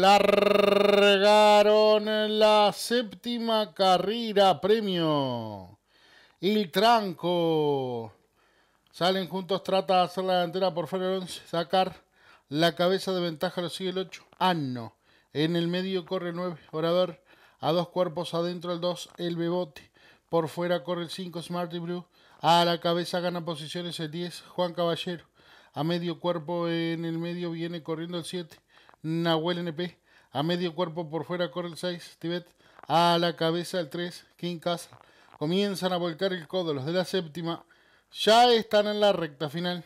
largaron la séptima carrera premio. El tranco. Salen juntos, trata de hacer la delantera por fuera 11. sacar la cabeza de ventaja, lo sigue el 8. Anno. En el medio corre el 9, Orador. A dos cuerpos adentro el 2, el Bebote. Por fuera corre el 5, Smarty Blue. A la cabeza gana posiciones el 10, Juan Caballero. A medio cuerpo en el medio viene corriendo el 7. Nahuel NP. A medio cuerpo por fuera corre el 6. Tibet. A la cabeza el 3. King Casa. Comienzan a volcar el codo. Los de la séptima ya están en la recta final.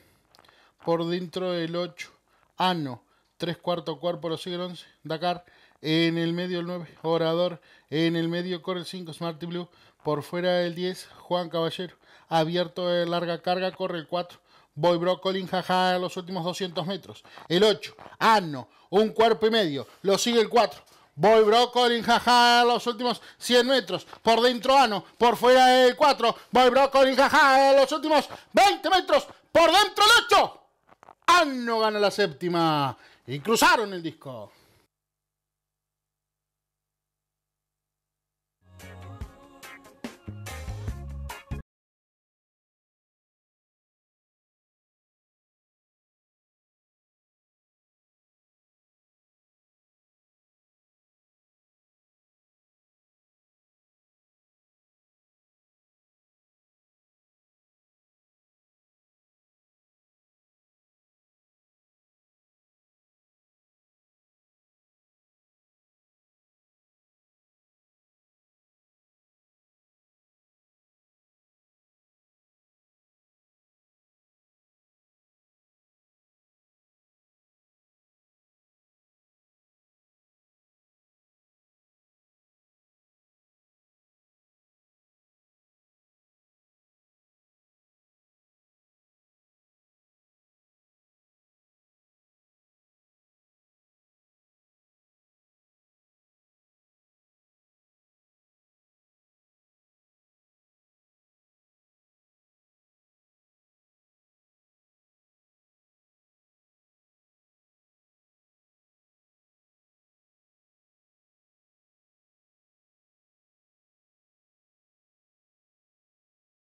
Por dentro el 8. Ano. 3 cuarto cuerpo lo sigue el 11. Dakar. En el medio el 9. Orador. En el medio corre el 5. Smarty Blue. Por fuera el 10. Juan Caballero. Abierto de larga carga corre el 4. Boy Brocolin, jaja, los últimos 200 metros. El 8, Anno, un cuerpo y medio. Lo sigue el 4. Boy Brocolin jaja, los últimos 100 metros. Por dentro Anno, por fuera el 4. Voy Brocolin, jaja, los últimos 20 metros. Por dentro el 8. Anno gana la séptima. Y cruzaron el disco.